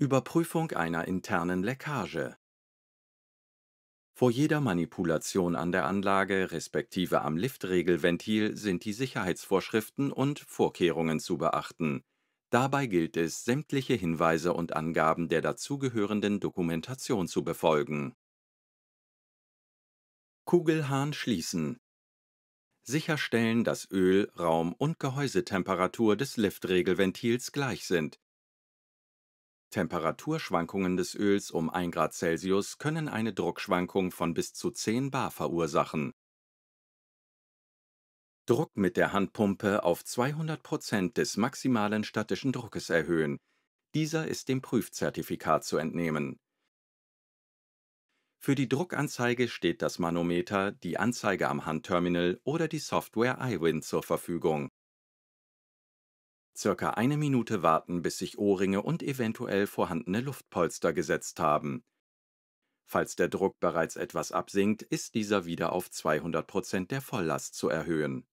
Überprüfung einer internen Leckage. Vor jeder Manipulation an der Anlage respektive am Liftregelventil sind die Sicherheitsvorschriften und Vorkehrungen zu beachten. Dabei gilt es, sämtliche Hinweise und Angaben der dazugehörenden Dokumentation zu befolgen. Kugelhahn schließen. Sicherstellen, dass Öl, Raum und Gehäusetemperatur des Liftregelventils gleich sind Temperaturschwankungen des Öls um 1 Grad Celsius können eine Druckschwankung von bis zu 10 bar verursachen. Druck mit der Handpumpe auf 200 Prozent des maximalen statischen Druckes erhöhen. Dieser ist dem Prüfzertifikat zu entnehmen. Für die Druckanzeige steht das Manometer, die Anzeige am Handterminal oder die Software iWin zur Verfügung circa eine Minute warten, bis sich Ohrringe und eventuell vorhandene Luftpolster gesetzt haben. Falls der Druck bereits etwas absinkt, ist dieser wieder auf 200% der Volllast zu erhöhen.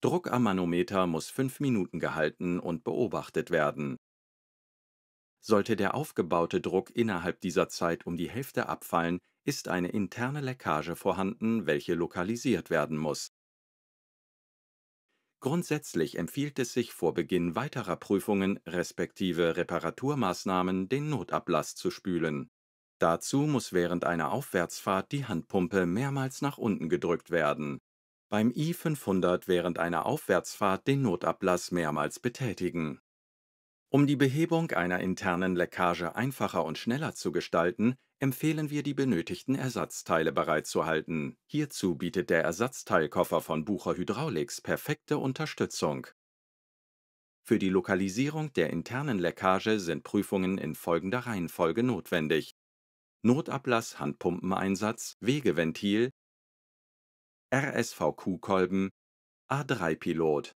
Druck am Manometer muss 5 Minuten gehalten und beobachtet werden. Sollte der aufgebaute Druck innerhalb dieser Zeit um die Hälfte abfallen, ist eine interne Leckage vorhanden, welche lokalisiert werden muss. Grundsätzlich empfiehlt es sich vor Beginn weiterer Prüfungen respektive Reparaturmaßnahmen den Notablass zu spülen. Dazu muss während einer Aufwärtsfahrt die Handpumpe mehrmals nach unten gedrückt werden. Beim I500 während einer Aufwärtsfahrt den Notablass mehrmals betätigen um die Behebung einer internen Leckage einfacher und schneller zu gestalten, empfehlen wir, die benötigten Ersatzteile bereitzuhalten. Hierzu bietet der Ersatzteilkoffer von Bucher Hydraulics perfekte Unterstützung. Für die Lokalisierung der internen Leckage sind Prüfungen in folgender Reihenfolge notwendig. Notablass Handpumpeneinsatz, Wegeventil, RSVQ-Kolben, A3-Pilot